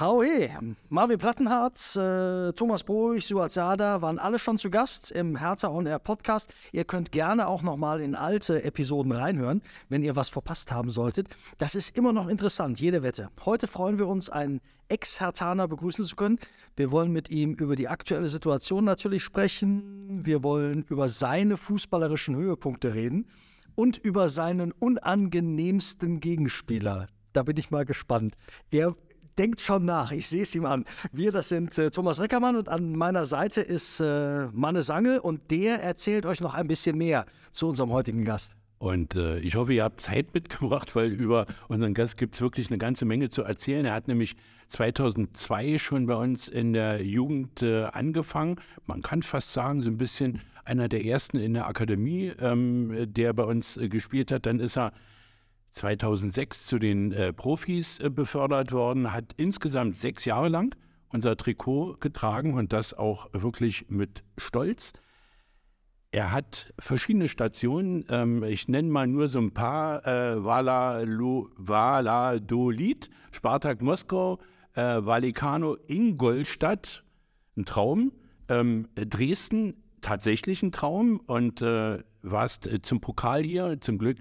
Howe, Marvin Plattenhardt, äh, Thomas Bruch, Suat Sada waren alle schon zu Gast im Hertha On Air Podcast. Ihr könnt gerne auch nochmal in alte Episoden reinhören, wenn ihr was verpasst haben solltet. Das ist immer noch interessant, jede Wette. Heute freuen wir uns, einen Ex-Hertaner begrüßen zu können. Wir wollen mit ihm über die aktuelle Situation natürlich sprechen. Wir wollen über seine fußballerischen Höhepunkte reden und über seinen unangenehmsten Gegenspieler. Da bin ich mal gespannt. Er denkt schon nach. Ich sehe es ihm an. Wir, das sind äh, Thomas Reckermann und an meiner Seite ist äh, Manne Sange und der erzählt euch noch ein bisschen mehr zu unserem heutigen Gast. Und äh, ich hoffe, ihr habt Zeit mitgebracht, weil über unseren Gast gibt es wirklich eine ganze Menge zu erzählen. Er hat nämlich 2002 schon bei uns in der Jugend äh, angefangen. Man kann fast sagen, so ein bisschen einer der ersten in der Akademie, ähm, der bei uns äh, gespielt hat. Dann ist er 2006 zu den äh, Profis äh, befördert worden, hat insgesamt sechs Jahre lang unser Trikot getragen und das auch wirklich mit Stolz. Er hat verschiedene Stationen. Ähm, ich nenne mal nur so ein paar: äh, Valladolid, Spartak Moskau, äh, Valikano, Ingolstadt, ein Traum. Ähm, Dresden, tatsächlich ein Traum und äh, warst äh, zum Pokal hier, zum Glück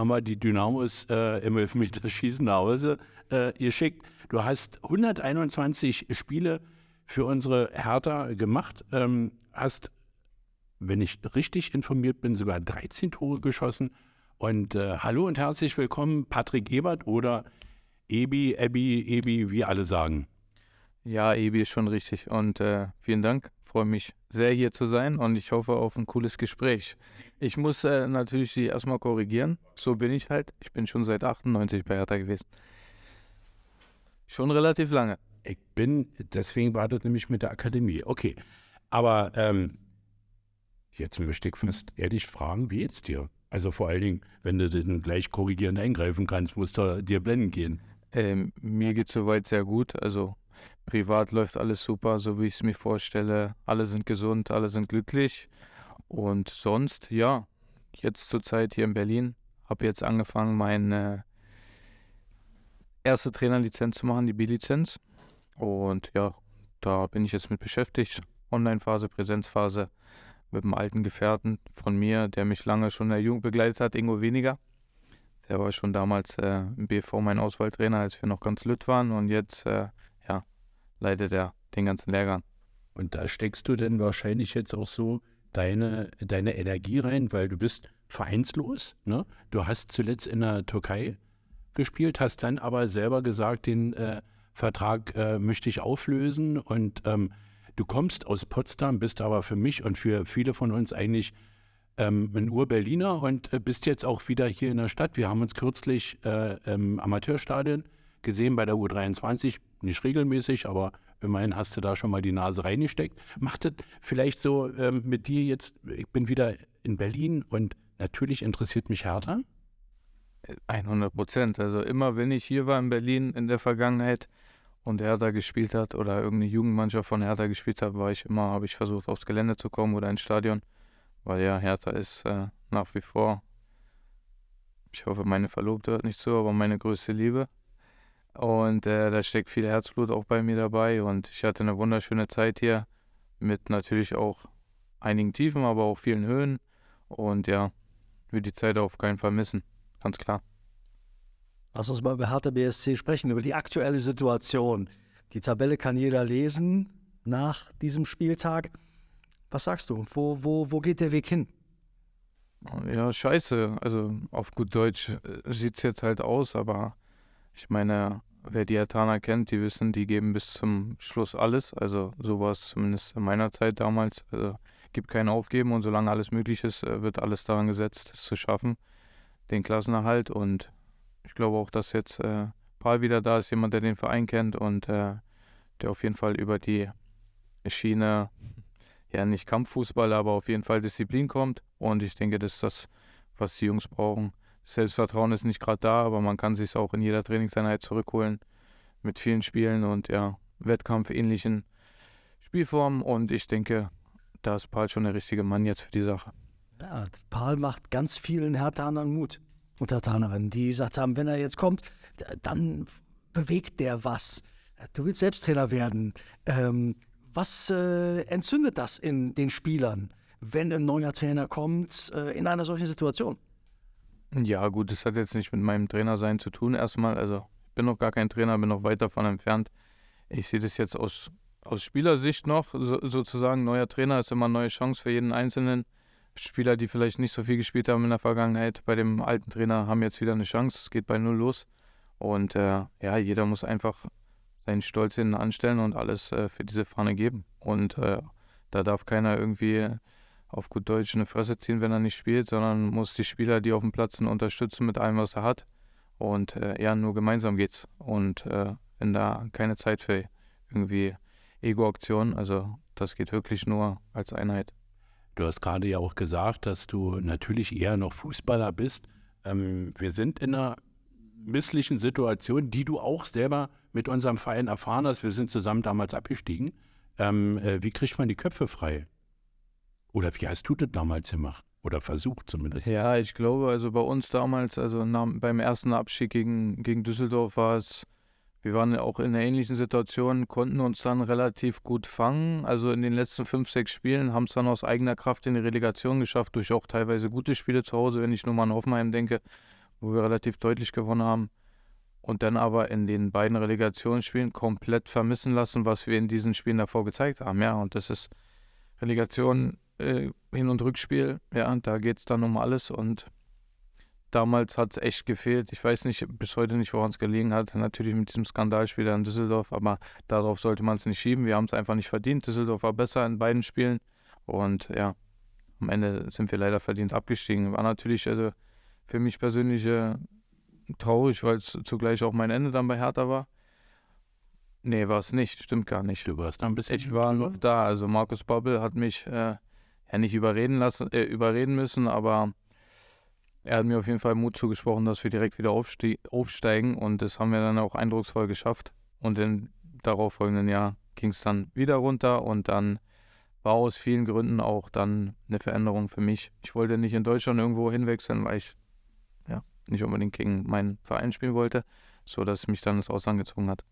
haben wir die Dynamos äh, im Elfmeterschießen nach Hause äh, geschickt. Du hast 121 Spiele für unsere Hertha gemacht, ähm, hast, wenn ich richtig informiert bin, sogar 13 Tore geschossen. Und äh, hallo und herzlich willkommen, Patrick Ebert oder Ebi, Ebi, Ebi, wie alle sagen. Ja, Ebi ist schon richtig. Und äh, vielen Dank. Freue mich sehr, hier zu sein und ich hoffe auf ein cooles Gespräch. Ich muss äh, natürlich Sie erstmal korrigieren. So bin ich halt. Ich bin schon seit 98 bei Hertha gewesen. Schon relativ lange. Ich bin, deswegen war das nämlich mit der Akademie. Okay. Aber ähm, jetzt möchte ich fast ehrlich fragen, wie jetzt dir? Also vor allen Dingen, wenn du den gleich korrigierend eingreifen kannst, musst du dir blenden gehen. Ähm, mir geht es soweit sehr gut. Also Privat läuft alles super, so wie ich es mir vorstelle. Alle sind gesund, alle sind glücklich. Und sonst, ja, jetzt zurzeit hier in Berlin. Habe jetzt angefangen, meine erste Trainerlizenz zu machen, die B-Lizenz. Und ja, da bin ich jetzt mit beschäftigt. Online-Phase, Präsenzphase mit einem alten Gefährten von mir, der mich lange schon in der Jugend begleitet hat, Ingo Weniger. Der war schon damals äh, im BV mein Auswahltrainer, als wir noch ganz lütt waren. Und jetzt äh, leitet er den ganzen Lehrgang. Und da steckst du denn wahrscheinlich jetzt auch so deine, deine Energie rein, weil du bist vereinslos. Ne? Du hast zuletzt in der Türkei gespielt, hast dann aber selber gesagt, den äh, Vertrag äh, möchte ich auflösen. Und ähm, du kommst aus Potsdam, bist aber für mich und für viele von uns eigentlich ähm, ein Ur-Berliner und äh, bist jetzt auch wieder hier in der Stadt. Wir haben uns kürzlich äh, im Amateurstadion gesehen bei der U23 nicht regelmäßig, aber immerhin hast du da schon mal die Nase reingesteckt. Macht es vielleicht so ähm, mit dir jetzt, ich bin wieder in Berlin und natürlich interessiert mich Hertha? 100 äh, Prozent. Also immer, wenn ich hier war in Berlin in der Vergangenheit und Hertha gespielt hat oder irgendeine Jugendmannschaft von Hertha gespielt hat, war ich immer, habe ich versucht aufs Gelände zu kommen oder ins Stadion, weil ja Hertha ist äh, nach wie vor, ich hoffe, meine Verlobte hört nicht zu, aber meine größte Liebe. Und äh, da steckt viel Herzblut auch bei mir dabei. Und ich hatte eine wunderschöne Zeit hier mit natürlich auch einigen Tiefen, aber auch vielen Höhen. Und ja, will die Zeit auf keinen Fall missen. Ganz klar. Lass uns mal über Hertha BSC sprechen, über die aktuelle Situation. Die Tabelle kann jeder lesen nach diesem Spieltag. Was sagst du? Wo, wo, wo geht der Weg hin? Ja, scheiße. Also auf gut Deutsch äh, sieht es jetzt halt aus, aber ich meine, wer die Atana kennt, die wissen, die geben bis zum Schluss alles. Also so war es zumindest in meiner Zeit damals. Also gibt kein Aufgeben und solange alles möglich ist, äh, wird alles daran gesetzt, es zu schaffen. Den Klassenerhalt und ich glaube auch, dass jetzt äh, Paul wieder da ist, jemand, der den Verein kennt und äh, der auf jeden Fall über die Schiene, ja nicht Kampffußball, aber auf jeden Fall Disziplin kommt. Und ich denke, das ist das, was die Jungs brauchen. Selbstvertrauen ist nicht gerade da, aber man kann sich auch in jeder Trainingseinheit zurückholen mit vielen Spielen und ja, wettkampfähnlichen Spielformen. Und ich denke, da ist Paul schon der richtige Mann jetzt für die Sache. Ja, Paul macht ganz vielen Herthanern Mut, Untertanerinnen, die gesagt haben, wenn er jetzt kommt, dann bewegt der was. Du willst Selbsttrainer werden. Ähm, was äh, entzündet das in den Spielern, wenn ein neuer Trainer kommt äh, in einer solchen Situation? Ja, gut, das hat jetzt nicht mit meinem Trainersein zu tun erstmal. Also ich bin noch gar kein Trainer, bin noch weit davon entfernt. Ich sehe das jetzt aus, aus Spielersicht noch, so, sozusagen. Neuer Trainer ist immer eine neue Chance für jeden einzelnen Spieler, die vielleicht nicht so viel gespielt haben in der Vergangenheit. Bei dem alten Trainer haben jetzt wieder eine Chance. Es geht bei null los. Und äh, ja, jeder muss einfach seinen Stolz hinten anstellen und alles äh, für diese Fahne geben. Und äh, da darf keiner irgendwie auf gut Deutsch eine Fresse ziehen, wenn er nicht spielt, sondern muss die Spieler, die auf dem Platz sind, unterstützen mit allem, was er hat. Und äh, ja, nur gemeinsam geht's. Und äh, wenn da keine Zeit für irgendwie Ego-Aktionen, also das geht wirklich nur als Einheit. Du hast gerade ja auch gesagt, dass du natürlich eher noch Fußballer bist. Ähm, wir sind in einer misslichen Situation, die du auch selber mit unserem Verein erfahren hast. Wir sind zusammen damals abgestiegen. Ähm, äh, wie kriegt man die Köpfe frei? Oder wie hast du das damals gemacht? Oder versucht zumindest. Ja, ich glaube, also bei uns damals, also nach, beim ersten Abstieg gegen, gegen Düsseldorf war es, wir waren auch in einer ähnlichen Situation, konnten uns dann relativ gut fangen. Also in den letzten fünf, sechs Spielen haben es dann aus eigener Kraft in die Relegation geschafft, durch auch teilweise gute Spiele zu Hause, wenn ich nur mal an Hoffenheim denke, wo wir relativ deutlich gewonnen haben. Und dann aber in den beiden Relegationsspielen komplett vermissen lassen, was wir in diesen Spielen davor gezeigt haben. Ja, und das ist Relegation äh, Hin- und Rückspiel. Ja, da geht es dann um alles und damals hat es echt gefehlt. Ich weiß nicht, bis heute nicht, woran es gelegen hat. Natürlich mit diesem Skandalspiel in Düsseldorf, aber darauf sollte man es nicht schieben. Wir haben es einfach nicht verdient. Düsseldorf war besser in beiden Spielen und ja, am Ende sind wir leider verdient abgestiegen. War natürlich also für mich persönlich äh, traurig, weil es zugleich auch mein Ende dann bei Hertha war. Nee, war es nicht. Stimmt gar nicht. Du warst ein bisschen. Ich war noch da. Also Markus Babbel hat mich äh, ja nicht überreden lassen, äh, überreden müssen, aber er hat mir auf jeden Fall Mut zugesprochen, dass wir direkt wieder aufste aufsteigen und das haben wir dann auch eindrucksvoll geschafft. Und im darauffolgenden Jahr ging es dann wieder runter und dann war aus vielen Gründen auch dann eine Veränderung für mich. Ich wollte nicht in Deutschland irgendwo hinwechseln, weil ich ja, nicht unbedingt gegen meinen Verein spielen wollte, sodass mich dann das Ausland gezogen hat.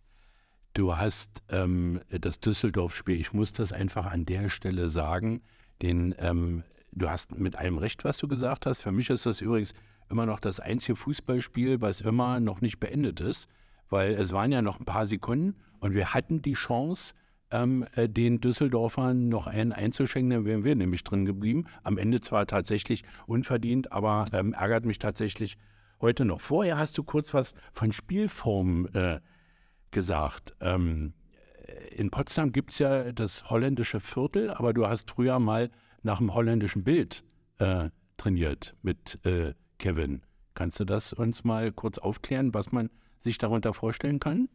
Du hast ähm, das Düsseldorf-Spiel, ich muss das einfach an der Stelle sagen, den, ähm, du hast mit allem Recht, was du gesagt hast. Für mich ist das übrigens immer noch das einzige Fußballspiel, was immer noch nicht beendet ist, weil es waren ja noch ein paar Sekunden und wir hatten die Chance, ähm, äh, den Düsseldorfern noch einen einzuschenken, dann wären wir nämlich drin geblieben. Am Ende zwar tatsächlich unverdient, aber ähm, ärgert mich tatsächlich heute noch. Vorher hast du kurz was von Spielformen äh, gesagt. Ähm, in Potsdam gibt es ja das holländische Viertel, aber du hast früher mal nach dem holländischen Bild äh, trainiert mit äh, Kevin. Kannst du das uns mal kurz aufklären, was man sich darunter vorstellen kann?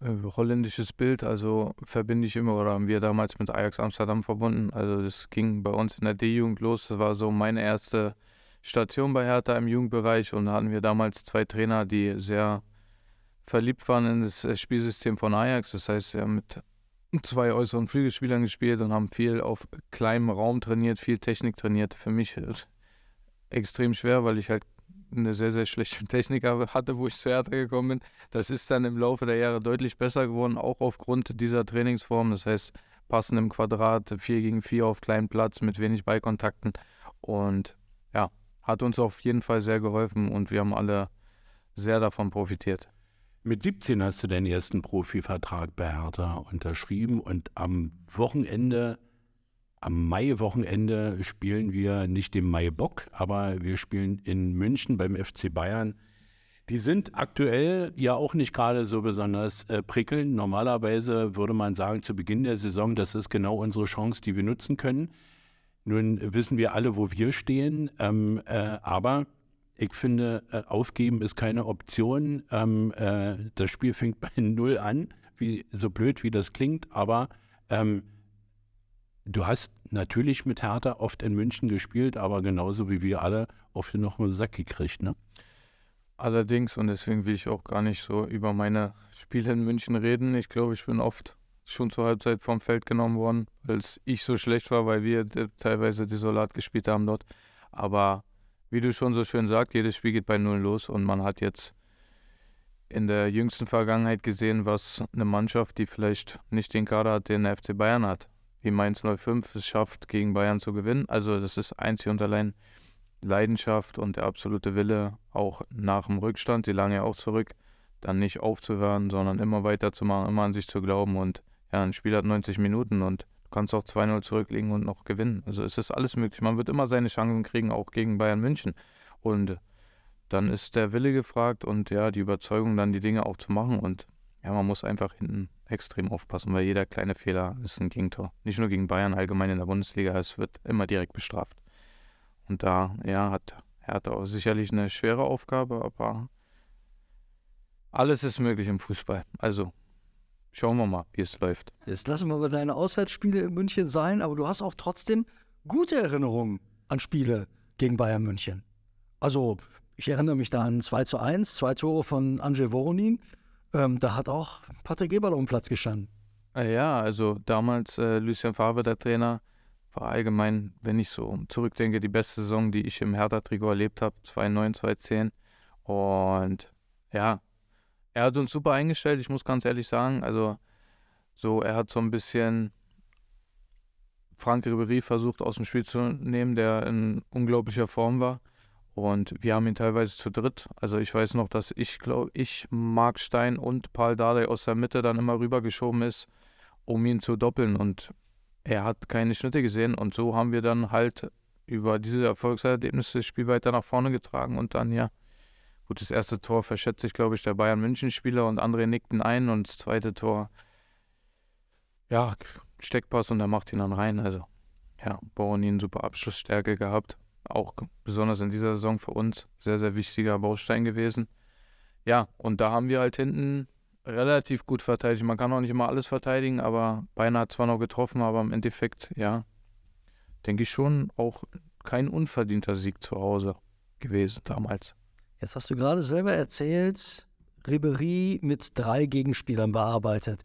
Äh, holländisches Bild, also verbinde ich immer oder haben wir damals mit Ajax Amsterdam verbunden. Also das ging bei uns in der D-Jugend los. Das war so meine erste Station bei Hertha im Jugendbereich und hatten wir damals zwei Trainer, die sehr verliebt waren in das äh, Spielsystem von Ajax. Das heißt, wir haben mit zwei äußeren Flügelspielern gespielt und haben viel auf kleinem Raum trainiert, viel Technik trainiert. Für mich äh, extrem schwer, weil ich halt eine sehr, sehr schlechte Technik hatte, wo ich zu Hertha gekommen bin. Das ist dann im Laufe der Jahre deutlich besser geworden, auch aufgrund dieser Trainingsform. Das heißt, passend im Quadrat, 4 gegen 4 auf kleinem Platz mit wenig Beikontakten. Und ja, hat uns auf jeden Fall sehr geholfen und wir haben alle sehr davon profitiert. Mit 17 hast du deinen ersten Profivertrag bei Hertha unterschrieben und am Wochenende, am Mai-Wochenende spielen wir nicht den Mai-Bock, aber wir spielen in München beim FC Bayern. Die sind aktuell ja auch nicht gerade so besonders äh, prickelnd. Normalerweise würde man sagen, zu Beginn der Saison, das ist genau unsere Chance, die wir nutzen können. Nun wissen wir alle, wo wir stehen, ähm, äh, aber ich finde, äh, aufgeben ist keine Option. Ähm, äh, das Spiel fängt bei Null an, wie, so blöd wie das klingt, aber ähm, du hast natürlich mit Hertha oft in München gespielt, aber genauso wie wir alle oft noch mal Sack gekriegt, ne? Allerdings, und deswegen will ich auch gar nicht so über meine Spiele in München reden. Ich glaube, ich bin oft schon zur Halbzeit vom Feld genommen worden, weil ich so schlecht war, weil wir äh, teilweise desolat gespielt haben dort. Aber wie du schon so schön sagst, jedes Spiel geht bei Null los und man hat jetzt in der jüngsten Vergangenheit gesehen, was eine Mannschaft, die vielleicht nicht den Kader hat, den der FC Bayern hat, wie Mainz 05 es schafft, gegen Bayern zu gewinnen. Also das ist einzig und allein Leidenschaft und der absolute Wille, auch nach dem Rückstand, die lange ja auch zurück, dann nicht aufzuhören, sondern immer weiterzumachen, immer an sich zu glauben. Und ja, ein Spiel hat 90 Minuten und Du kannst auch 2-0 zurücklegen und noch gewinnen. Also es ist alles möglich. Man wird immer seine Chancen kriegen, auch gegen Bayern München. Und dann ist der Wille gefragt und ja, die Überzeugung, dann die Dinge auch zu machen. Und ja, man muss einfach hinten extrem aufpassen, weil jeder kleine Fehler ist ein Gegentor. Nicht nur gegen Bayern, allgemein in der Bundesliga, es wird immer direkt bestraft. Und da, ja, hat Hertha auch sicherlich eine schwere Aufgabe, aber alles ist möglich im Fußball. Also Schauen wir mal, wie es läuft. Jetzt lassen wir mal deine Auswärtsspiele in München sein, aber du hast auch trotzdem gute Erinnerungen an Spiele gegen Bayern München. Also, ich erinnere mich da an 2 zu 1, zwei Tore von Angel Voronin. Ähm, da hat auch Patrick Eberl um Platz gestanden. Ah ja, also damals äh, Lucien Favre, der Trainer, war allgemein, wenn ich so zurückdenke, die beste Saison, die ich im Hertha-Trikot erlebt habe, 2009, 2010. Und ja, er hat uns super eingestellt, ich muss ganz ehrlich sagen. Also, so, er hat so ein bisschen Frank Ribery versucht, aus dem Spiel zu nehmen, der in unglaublicher Form war. Und wir haben ihn teilweise zu dritt. Also ich weiß noch, dass ich glaube, ich, Marc Stein und Paul Dardai aus der Mitte dann immer rübergeschoben ist, um ihn zu doppeln. Und er hat keine Schnitte gesehen. Und so haben wir dann halt über diese Erfolgserlebnisse das Spiel weiter nach vorne getragen und dann ja Gut, das erste Tor verschätzt sich, glaube ich, der Bayern-München-Spieler und André nickten ein und das zweite Tor, ja, Steckpass und er macht ihn dann rein. Also, ja, Boronin super Abschlussstärke gehabt. Auch besonders in dieser Saison für uns sehr, sehr wichtiger Baustein gewesen. Ja, und da haben wir halt hinten relativ gut verteidigt. Man kann auch nicht immer alles verteidigen, aber Beiner hat zwar noch getroffen, aber im Endeffekt, ja, denke ich schon, auch kein unverdienter Sieg zu Hause gewesen damals. Jetzt hast du gerade selber erzählt, Ribery mit drei Gegenspielern bearbeitet.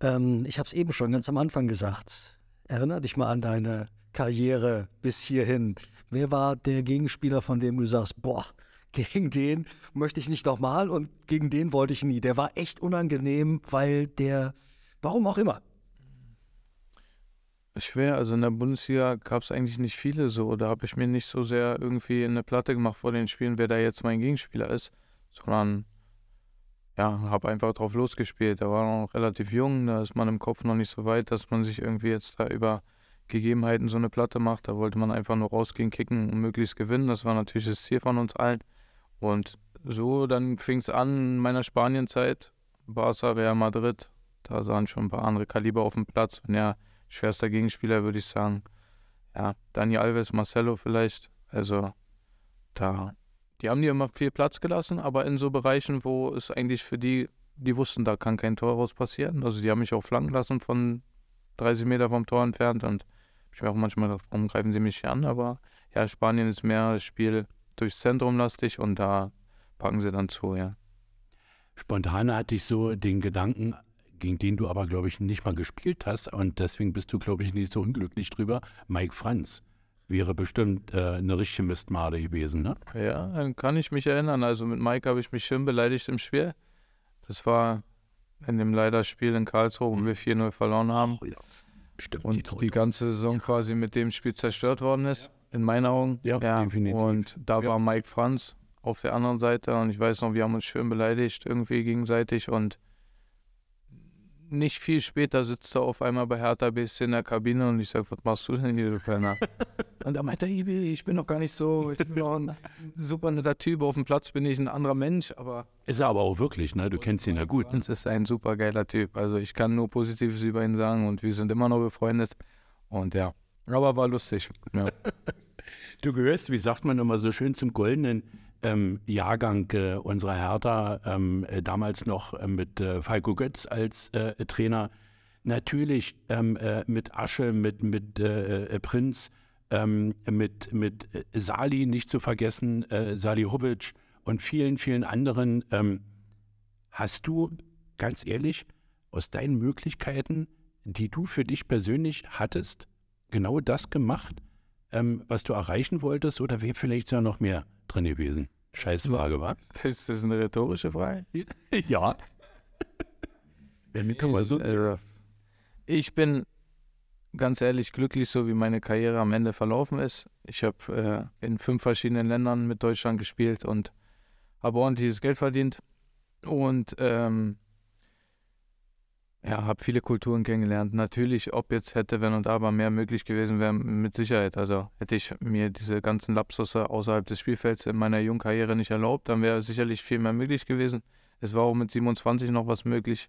Ähm, ich habe es eben schon ganz am Anfang gesagt. Erinner dich mal an deine Karriere bis hierhin. Wer war der Gegenspieler, von dem du sagst, boah, gegen den möchte ich nicht nochmal und gegen den wollte ich nie. Der war echt unangenehm, weil der, warum auch immer, Schwer, also in der Bundesliga gab es eigentlich nicht viele so. Da habe ich mir nicht so sehr irgendwie eine Platte gemacht vor den Spielen, wer da jetzt mein Gegenspieler ist, sondern ja, habe einfach drauf losgespielt. Da war man noch relativ jung, da ist man im Kopf noch nicht so weit, dass man sich irgendwie jetzt da über Gegebenheiten so eine Platte macht. Da wollte man einfach nur rausgehen, kicken und möglichst gewinnen. Das war natürlich das Ziel von uns allen. Und so, dann fing es an in meiner Spanienzeit, Barca, Real Madrid. Da sahen schon ein paar andere Kaliber auf dem Platz. Wenn er schwerster Gegenspieler, würde ich sagen. Ja, Daniel Alves, Marcelo vielleicht. Also da, die haben dir immer viel Platz gelassen, aber in so Bereichen, wo es eigentlich für die, die wussten, da kann kein Tor raus passieren. Also die haben mich auch flanken lassen von 30 Meter vom Tor entfernt und ich mir auch manchmal gedacht, warum greifen sie mich hier an? Aber ja, Spanien ist mehr das Spiel durchs Zentrum lastig und da packen sie dann zu, ja. Spontan hatte ich so den Gedanken, gegen den du aber, glaube ich, nicht mal gespielt hast. Und deswegen bist du, glaube ich, nicht so unglücklich drüber. Mike Franz wäre bestimmt äh, eine richtige Mistmade gewesen, ne? Ja, dann kann ich mich erinnern. Also mit Mike habe ich mich schön beleidigt im Spiel. Das war in dem Leiderspiel in Karlsruhe, wo hm. wir 4-0 verloren haben. Oh, ja. Stimmt, und die, die ganze Saison quasi mit dem Spiel zerstört worden ist, ja. in meinen Augen. Ja, ja. definitiv. Und da ja. war Mike Franz auf der anderen Seite und ich weiß noch, wir haben uns schön beleidigt irgendwie gegenseitig und nicht viel später sitzt er auf einmal bei Hertha BSC in der Kabine und ich sage, was machst du denn hier, du Penner? und da meint er, ich bin noch gar nicht so, ich bin noch ein super netter Typ, auf dem Platz bin ich ein anderer Mensch, aber... Ist er aber auch wirklich, ne? Du kennst ihn ja gut. Es ne? ist ein super geiler Typ, also ich kann nur Positives über ihn sagen und wir sind immer noch befreundet und ja, aber war lustig, ja. Du gehörst, wie sagt man immer so schön, zum goldenen ähm, Jahrgang äh, unserer Hertha, ähm, äh, damals noch äh, mit äh, Falco Götz als äh, äh, Trainer, natürlich ähm, mit Asche, mit, mit Prinz, ähm, mit, mit Sali nicht zu vergessen, Sali Hubic und vielen, vielen anderen. Ähm, hast du, ganz ehrlich, aus deinen Möglichkeiten, die du für dich persönlich hattest, genau das gemacht, ähm, was du erreichen wolltest oder wäre vielleicht sogar noch mehr? drin gewesen. Frage, was? Ist das eine rhetorische Frage? ja. Also, ich bin ganz ehrlich glücklich, so wie meine Karriere am Ende verlaufen ist. Ich habe äh, in fünf verschiedenen Ländern mit Deutschland gespielt und habe ordentliches Geld verdient. Und ähm, ja, habe viele Kulturen kennengelernt. Natürlich, ob jetzt hätte, wenn und aber mehr möglich gewesen wäre, mit Sicherheit. Also hätte ich mir diese ganzen Lapsusse außerhalb des Spielfelds in meiner jungen Karriere nicht erlaubt, dann wäre sicherlich viel mehr möglich gewesen. Es war auch mit 27 noch was möglich.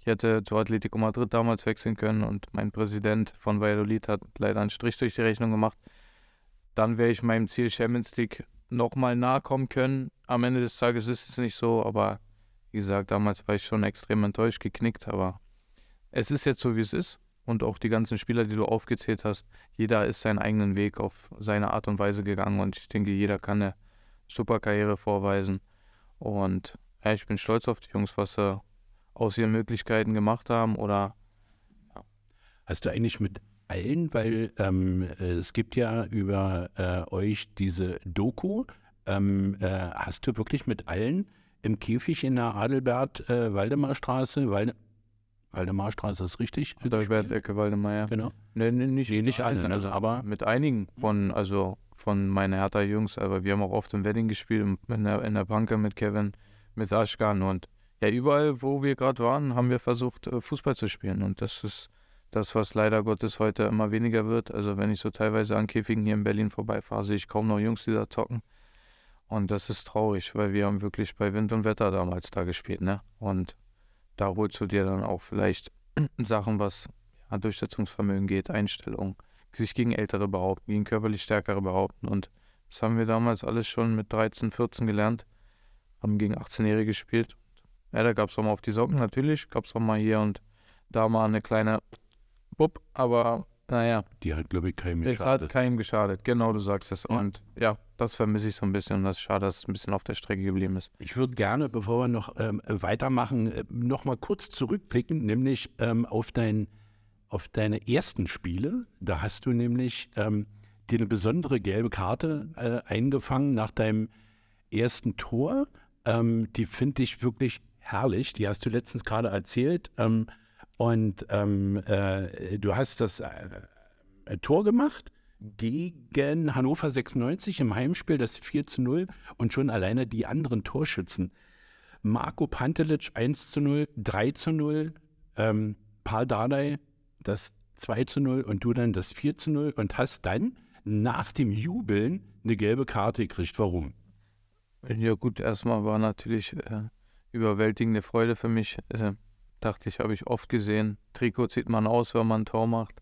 Ich hätte zu Atletico Madrid damals wechseln können und mein Präsident von Valladolid hat leider einen Strich durch die Rechnung gemacht. Dann wäre ich meinem Ziel Champions League nochmal nahe kommen können. Am Ende des Tages ist es nicht so, aber wie gesagt, damals war ich schon extrem enttäuscht, geknickt, aber es ist jetzt so, wie es ist. Und auch die ganzen Spieler, die du aufgezählt hast, jeder ist seinen eigenen Weg auf seine Art und Weise gegangen. Und ich denke, jeder kann eine super Karriere vorweisen. Und ja, ich bin stolz auf die Jungs, was sie aus ihren Möglichkeiten gemacht haben. Oder ja. hast du eigentlich mit allen, weil ähm, es gibt ja über äh, euch diese Doku. Ähm, äh, hast du wirklich mit allen im Käfig in der Adelbert-Waldemarstraße, äh, Wald Waldemarstraße ist richtig. der Süderschwertecke, Waldemar. Genau. Nee, nee, nicht, nee, nicht allen, also, ne, aber. Mit einigen von, mhm. also von meinen Hertha-Jungs, aber wir haben auch oft im Wedding gespielt, in der, in der Banker mit Kevin, mit Ashkan und ja, überall, wo wir gerade waren, haben wir versucht, äh, Fußball zu spielen und das ist das, was leider Gottes heute immer weniger wird. Also wenn ich so teilweise an Käfigen hier in Berlin vorbeifahre, sehe ich kaum noch Jungs, die da zocken. Und das ist traurig, weil wir haben wirklich bei Wind und Wetter damals da gespielt, ne? Und da holst du dir dann auch vielleicht Sachen, was ja, Durchsetzungsvermögen geht, Einstellung, sich gegen Ältere behaupten, gegen körperlich Stärkere behaupten. Und das haben wir damals alles schon mit 13, 14 gelernt, haben gegen 18-Jährige gespielt. Ja, da gab es auch mal auf die Socken natürlich, gab es auch mal hier und da mal eine kleine Bub, aber naja. Die hat, glaube ich, keinem geschadet. Es hat keinem geschadet, genau, du sagst es. Ja. Und ja, das vermisse ich so ein bisschen. Und das ist schade, dass es ein bisschen auf der Strecke geblieben ist. Ich würde gerne, bevor wir noch ähm, weitermachen, äh, noch mal kurz zurückblicken, nämlich ähm, auf, dein, auf deine ersten Spiele. Da hast du nämlich ähm, dir eine besondere gelbe Karte äh, eingefangen nach deinem ersten Tor. Ähm, die finde ich wirklich herrlich. Die hast du letztens gerade erzählt. Ähm, und ähm, äh, du hast das äh, äh Tor gemacht gegen Hannover 96 im Heimspiel, das 4 zu 0 und schon alleine die anderen Torschützen. Marco Pantelic 1 zu 0, 3 zu 0, ähm, Paul Dardai das 2 zu 0 und du dann das 4 zu 0 und hast dann nach dem Jubeln eine gelbe Karte gekriegt. Warum? Ja gut, erstmal war natürlich äh, überwältigende Freude für mich, äh, Dachte ich, habe ich oft gesehen. Trikot zieht man aus, wenn man ein Tor macht.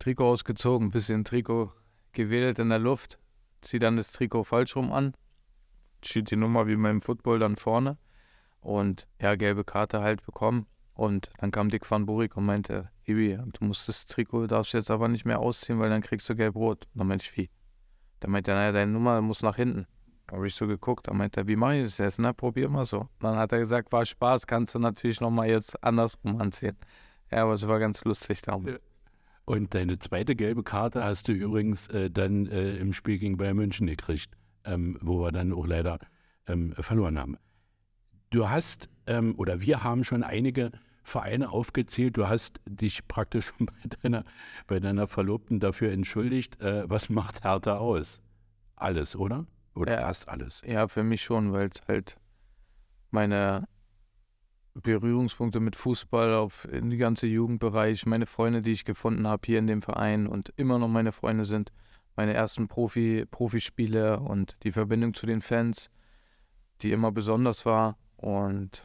Trikot ausgezogen, bisschen Trikot gewedelt in der Luft, zieht dann das Trikot falsch rum an, steht die Nummer wie beim Football dann vorne und ja, gelbe Karte halt bekommen. Und dann kam Dick van Burik und meinte, Ibi, du musst das Trikot, darfst jetzt aber nicht mehr ausziehen, weil dann kriegst du gelb-rot. Dann meinte ich, wie? Dann meinte er, naja, deine Nummer muss nach hinten. Habe ich so geguckt dann meinte, er, wie mache ich das jetzt? Na, ne? probier mal so. dann hat er gesagt, war Spaß, kannst du natürlich nochmal jetzt andersrum anziehen. Ja, aber es war ganz lustig da. Ja. Und deine zweite gelbe Karte hast du übrigens äh, dann äh, im Spiel gegen Bayern München gekriegt, ähm, wo wir dann auch leider ähm, verloren haben. Du hast, ähm, oder wir haben schon einige Vereine aufgezählt. Du hast dich praktisch bei deiner, bei deiner Verlobten dafür entschuldigt. Äh, was macht Hertha aus? Alles, oder? Oder ja, fast alles. Ja, für mich schon, weil es halt meine Berührungspunkte mit Fußball auf in die ganze Jugendbereich, meine Freunde, die ich gefunden habe hier in dem Verein und immer noch meine Freunde sind, meine ersten Profi, Profispiele und die Verbindung zu den Fans, die immer besonders war. Und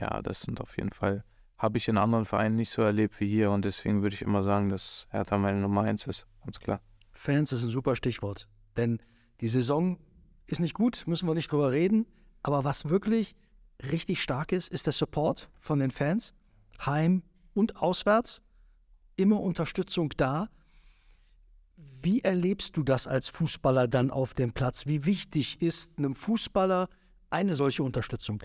ja, das sind auf jeden Fall, habe ich in anderen Vereinen nicht so erlebt wie hier und deswegen würde ich immer sagen, dass Hertha meine Nummer eins ist, ganz klar. Fans ist ein super Stichwort, denn die Saison ist nicht gut, müssen wir nicht drüber reden. Aber was wirklich richtig stark ist, ist der Support von den Fans, heim und auswärts. Immer Unterstützung da. Wie erlebst du das als Fußballer dann auf dem Platz? Wie wichtig ist einem Fußballer eine solche Unterstützung?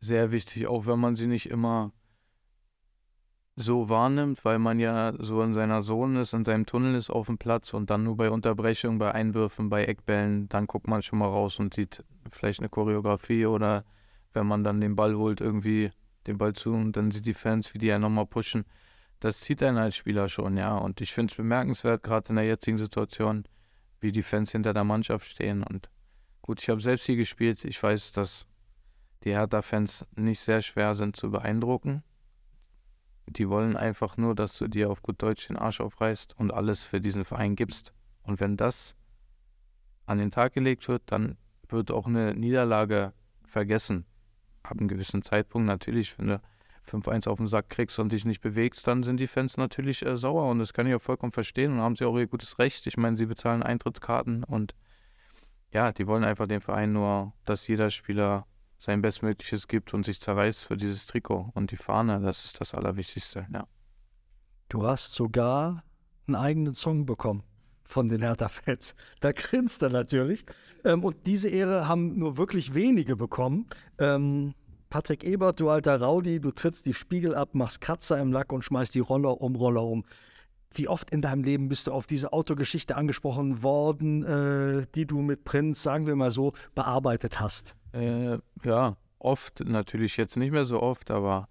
Sehr wichtig, auch wenn man sie nicht immer so wahrnimmt, weil man ja so in seiner Zone ist, in seinem Tunnel ist auf dem Platz und dann nur bei Unterbrechungen, bei Einwürfen, bei Eckbällen, dann guckt man schon mal raus und sieht vielleicht eine Choreografie oder wenn man dann den Ball holt, irgendwie den Ball zu und dann sieht die Fans, wie die ja nochmal pushen. Das zieht einen als Spieler schon, ja. Und ich finde es bemerkenswert, gerade in der jetzigen Situation, wie die Fans hinter der Mannschaft stehen. Und gut, ich habe selbst hier gespielt. Ich weiß, dass die Hertha-Fans nicht sehr schwer sind zu beeindrucken die wollen einfach nur, dass du dir auf gut Deutsch den Arsch aufreißt und alles für diesen Verein gibst. Und wenn das an den Tag gelegt wird, dann wird auch eine Niederlage vergessen. Ab einem gewissen Zeitpunkt natürlich, wenn du 5-1 auf den Sack kriegst und dich nicht bewegst, dann sind die Fans natürlich äh, sauer und das kann ich auch vollkommen verstehen und haben sie auch ihr gutes Recht. Ich meine, sie bezahlen Eintrittskarten und ja, die wollen einfach den Verein nur, dass jeder Spieler sein Bestmögliches gibt und sich zerreißt für dieses Trikot und die Fahne. Das ist das Allerwichtigste, ja. Du hast sogar einen eigenen Song bekommen von den Hertha-Fans. Da grinst er natürlich. Ähm, und diese Ehre haben nur wirklich wenige bekommen. Ähm, Patrick Ebert, du alter Rowdy, du trittst die Spiegel ab, machst Kratzer im Lack und schmeißt die Roller um, Roller um. Wie oft in deinem Leben bist du auf diese Autogeschichte angesprochen worden, äh, die du mit Prinz, sagen wir mal so, bearbeitet hast? Äh, ja, oft, natürlich jetzt nicht mehr so oft, aber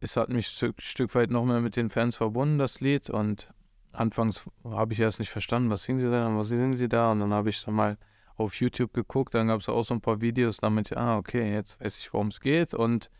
es hat mich ein Stück weit noch mehr mit den Fans verbunden, das Lied. Und anfangs habe ich erst nicht verstanden, was singen sie da, was singen sie da. Und dann habe ich dann mal auf YouTube geguckt, dann gab es auch so ein paar Videos, damit, ah, okay, jetzt weiß ich, worum es geht. Und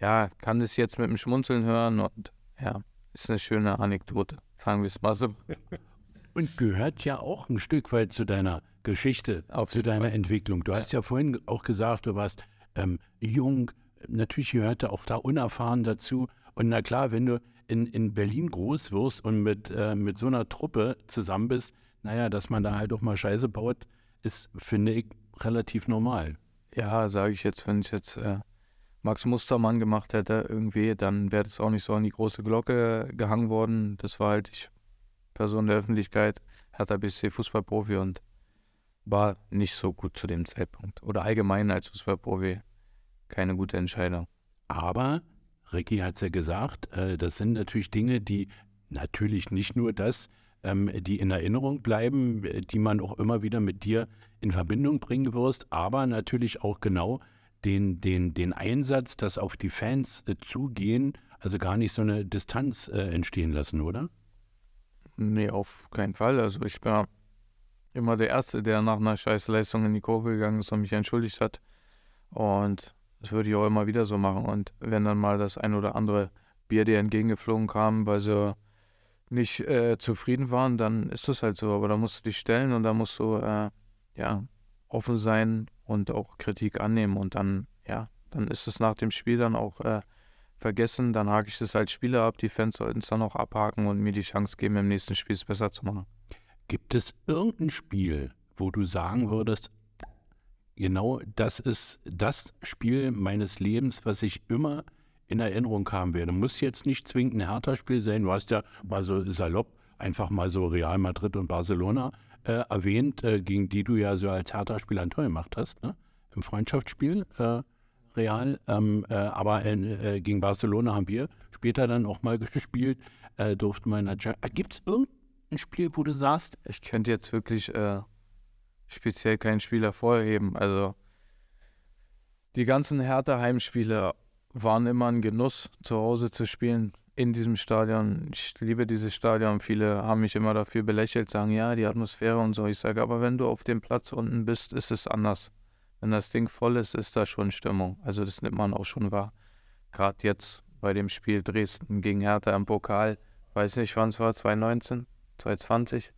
ja, kann es jetzt mit dem Schmunzeln hören. Und ja, ist eine schöne Anekdote, sagen wir es mal so. und gehört ja auch ein Stück weit zu deiner Geschichte, auch zu deiner Fall. Entwicklung. Du hast ja vorhin auch gesagt, du warst ähm, jung, natürlich gehörte auch da unerfahren dazu. Und na klar, wenn du in, in Berlin groß wirst und mit, äh, mit so einer Truppe zusammen bist, naja, dass man da halt auch mal Scheiße baut, ist, finde ich, relativ normal. Ja, sage ich jetzt, wenn ich jetzt äh, Max Mustermann gemacht hätte, irgendwie, dann wäre das auch nicht so an die große Glocke gehangen worden. Das war halt, ich Person der Öffentlichkeit, Hertha BSC Fußballprofi und war nicht so gut zu dem Zeitpunkt. Oder allgemein als Fußballprofi keine gute Entscheidung. Aber, Ricky hat es ja gesagt, äh, das sind natürlich Dinge, die natürlich nicht nur das, ähm, die in Erinnerung bleiben, die man auch immer wieder mit dir in Verbindung bringen wirst, aber natürlich auch genau den, den, den Einsatz, dass auf die Fans äh, zugehen, also gar nicht so eine Distanz äh, entstehen lassen, oder? Nee, auf keinen Fall. Also ich war immer der Erste, der nach einer Scheißleistung in die Kurve gegangen ist und mich entschuldigt hat. Und das würde ich auch immer wieder so machen. Und wenn dann mal das ein oder andere Bier dir entgegengeflogen kam, weil sie nicht äh, zufrieden waren, dann ist das halt so. Aber da musst du dich stellen und da musst du äh, ja offen sein und auch Kritik annehmen. Und dann, ja, dann ist es nach dem Spiel dann auch äh, vergessen, dann hake ich das als Spieler ab. Die Fans sollten es dann auch abhaken und mir die Chance geben, im nächsten Spiel es besser zu machen. Gibt es irgendein Spiel, wo du sagen würdest, genau das ist das Spiel meines Lebens, was ich immer in Erinnerung haben werde? Muss jetzt nicht zwingend ein härter Spiel sein. Du hast ja mal so salopp einfach mal so Real Madrid und Barcelona äh, erwähnt, äh, gegen die du ja so als härter Spiel ein Tor gemacht hast, ne? im Freundschaftsspiel. Äh, Real. Ähm, äh, aber äh, gegen Barcelona haben wir später dann auch mal gespielt. Äh, durften wir in Gibt es irgendein Spiel, wo du sagst? Ich könnte jetzt wirklich äh, speziell keinen Spieler vorheben. Also die ganzen härter Heimspiele waren immer ein Genuss, zu Hause zu spielen in diesem Stadion. Ich liebe dieses Stadion. Viele haben mich immer dafür belächelt, sagen, ja, die Atmosphäre und so. Ich sage, aber wenn du auf dem Platz unten bist, ist es anders wenn das Ding voll ist, ist da schon Stimmung. Also das nimmt man auch schon wahr. Gerade jetzt bei dem Spiel Dresden gegen Hertha im Pokal, weiß nicht wann es war, 2019, 2020,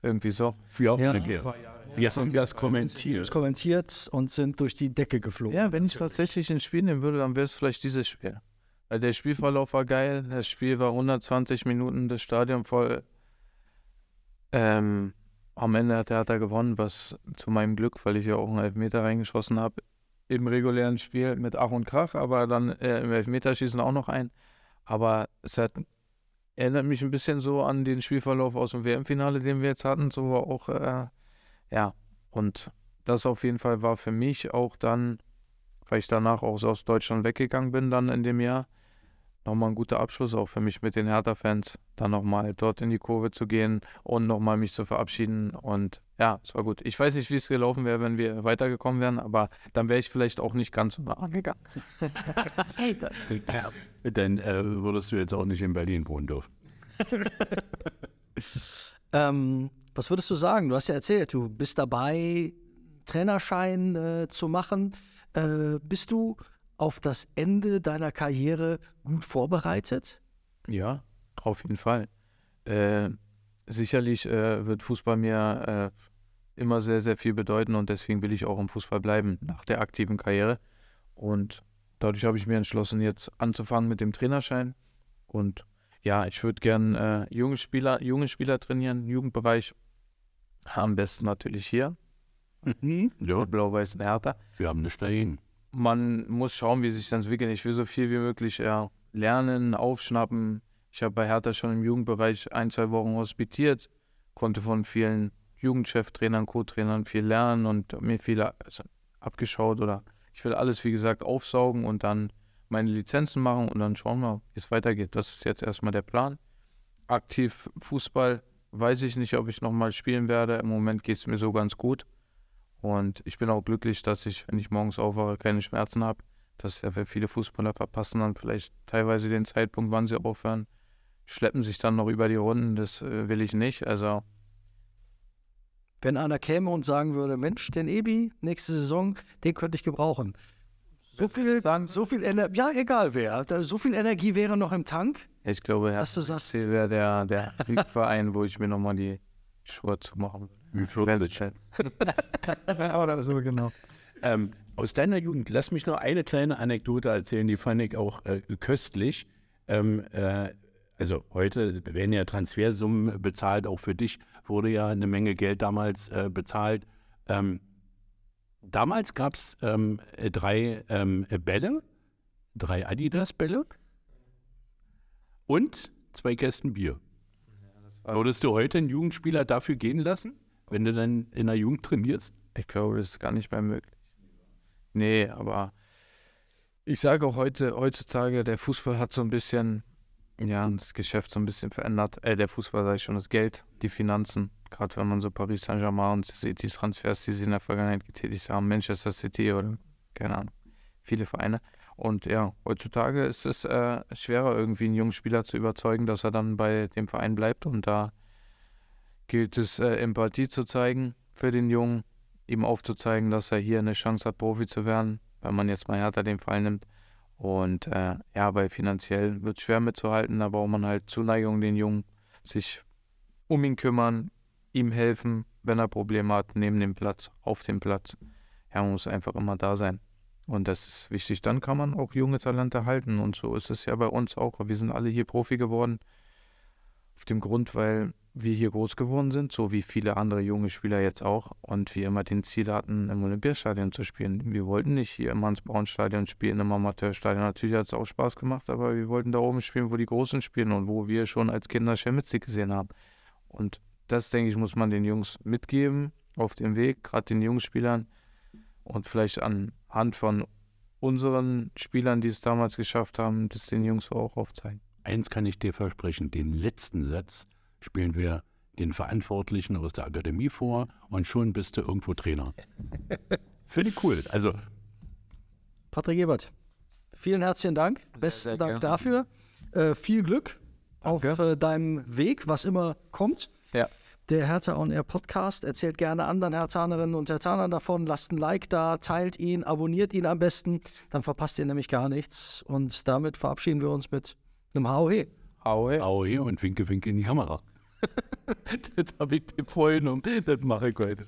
irgendwie so. Ja, ja. ja. Wir haben das kommentiert. Wir Kommentiert und sind durch die Decke geflogen. Ja, wenn ich tatsächlich ein Spiel nehmen würde, dann wäre es vielleicht dieses Spiel. Weil der Spielverlauf war geil, das Spiel war 120 Minuten, das Stadion voll. Ähm, am Ende hat der Hertha gewonnen, was zu meinem Glück, weil ich ja auch einen Elfmeter reingeschossen habe im regulären Spiel mit Ach und Krach, aber dann äh, im Elfmeterschießen auch noch ein. Aber es hat, erinnert mich ein bisschen so an den Spielverlauf aus dem WM-Finale, den wir jetzt hatten. So war auch, äh, ja, und das auf jeden Fall war für mich auch dann, weil ich danach auch so aus Deutschland weggegangen bin, dann in dem Jahr, nochmal ein guter Abschluss auch für mich mit den Hertha-Fans, dann nochmal dort in die Kurve zu gehen und nochmal mich zu verabschieden. Und ja, es war gut. Ich weiß nicht, wie es gelaufen wäre, wenn wir weitergekommen wären, aber dann wäre ich vielleicht auch nicht ganz so nah angegangen. hey, dann äh, würdest du jetzt auch nicht in Berlin wohnen dürfen. ähm, was würdest du sagen? Du hast ja erzählt, du bist dabei, Trainerschein äh, zu machen. Äh, bist du auf das Ende deiner Karriere gut vorbereitet? Ja, auf jeden Fall. Äh, sicherlich äh, wird Fußball mir äh, immer sehr, sehr viel bedeuten und deswegen will ich auch im Fußball bleiben nach der aktiven Karriere. Und dadurch habe ich mir entschlossen, jetzt anzufangen mit dem Trainerschein. Und ja, ich würde gern äh, junge Spieler, junge Spieler trainieren, Jugendbereich. Am besten natürlich hier. Mhm. Ja. Blau-Weißen Hertha. Wir haben nichts dagegen man muss schauen, wie sich das entwickelt. Ich will so viel wie möglich ja, lernen, aufschnappen. Ich habe bei Hertha schon im Jugendbereich ein, zwei Wochen hospitiert, konnte von vielen Jugendcheftrainern, Co-Trainern viel lernen und mir viel also abgeschaut oder ich will alles, wie gesagt, aufsaugen und dann meine Lizenzen machen und dann schauen wir, wie es weitergeht. Das ist jetzt erstmal der Plan. Aktiv Fußball weiß ich nicht, ob ich nochmal spielen werde. Im Moment geht es mir so ganz gut. Und ich bin auch glücklich, dass ich, wenn ich morgens aufwache, keine Schmerzen habe. Das ist ja für viele Fußballer verpassen dann vielleicht teilweise den Zeitpunkt, wann sie aufhören, schleppen sich dann noch über die Runden. Das äh, will ich nicht. Also wenn einer käme und sagen würde, Mensch, den Ebi, nächste Saison, den könnte ich gebrauchen. So viel, so viel Energie, ja, egal wer, so viel Energie wäre noch im Tank. Ich glaube, Herr dass wäre der, der Verein, wo ich mir nochmal die Schuhe zu machen würde. Ü40. Oder so, genau. Ähm, aus deiner Jugend, lass mich nur eine kleine Anekdote erzählen, die fand ich auch äh, köstlich. Ähm, äh, also heute werden ja Transfersummen bezahlt, auch für dich wurde ja eine Menge Geld damals äh, bezahlt. Ähm, damals gab es ähm, drei ähm, Bälle, drei Adidas-Bälle und zwei Kästen Bier. Ja, Würdest du heute einen Jugendspieler dafür gehen lassen? Wenn du dann in der Jugend trainierst? Ich glaube, das ist gar nicht mehr möglich. Nee, aber ich sage auch heute, heutzutage, der Fußball hat so ein bisschen, ja, das Geschäft so ein bisschen verändert. Äh, der Fußball sage ich schon, das Geld, die Finanzen. Gerade wenn man so Paris Saint-Germain und die, Transfers, die sie in der Vergangenheit getätigt haben, Manchester City oder keine Ahnung, viele Vereine. Und ja, heutzutage ist es äh, schwerer, irgendwie einen jungen Spieler zu überzeugen, dass er dann bei dem Verein bleibt und da gilt es, äh, Empathie zu zeigen für den Jungen, ihm aufzuzeigen, dass er hier eine Chance hat, Profi zu werden, wenn man jetzt mal härter den Fall nimmt. Und äh, ja, bei finanziell wird es schwer mitzuhalten, da braucht man halt Zuneigung den Jungen, sich um ihn kümmern, ihm helfen, wenn er Probleme hat, neben dem Platz, auf dem Platz. Ja, man muss einfach immer da sein. Und das ist wichtig. Dann kann man auch junge Talente halten. Und so ist es ja bei uns auch. Wir sind alle hier Profi geworden. Auf dem Grund, weil wir hier groß geworden sind, so wie viele andere junge Spieler jetzt auch, und wir immer den Ziel hatten, im Olympiastadion zu spielen. Wir wollten nicht hier im Hans-Braun-Stadion spielen, im Amateurstadion. Natürlich hat es auch Spaß gemacht, aber wir wollten da oben spielen, wo die Großen spielen und wo wir schon als Kinder Schermitzig gesehen haben. Und das, denke ich, muss man den Jungs mitgeben auf dem Weg, gerade den Jungspielern und vielleicht anhand von unseren Spielern, die es damals geschafft haben, das den Jungs auch aufzeigen. Eins kann ich dir versprechen, den letzten Satz spielen wir den Verantwortlichen aus der Akademie vor und schon bist du irgendwo Trainer. Finde ich cool. Also Patrick Ebert, vielen herzlichen Dank. Sehr, Besten sehr Dank gerne. dafür. Äh, viel Glück Danke. auf äh, deinem Weg, was immer kommt. Ja. Der Hertha On Air Podcast erzählt gerne anderen Hertanerinnen und Hertanern davon. Lasst ein Like da, teilt ihn, abonniert ihn am besten. Dann verpasst ihr nämlich gar nichts. Und damit verabschieden wir uns mit einem HOE. HOE. HOE und Winke, Winke in die Kamera. das habe ich befohlen und das mache ich heute.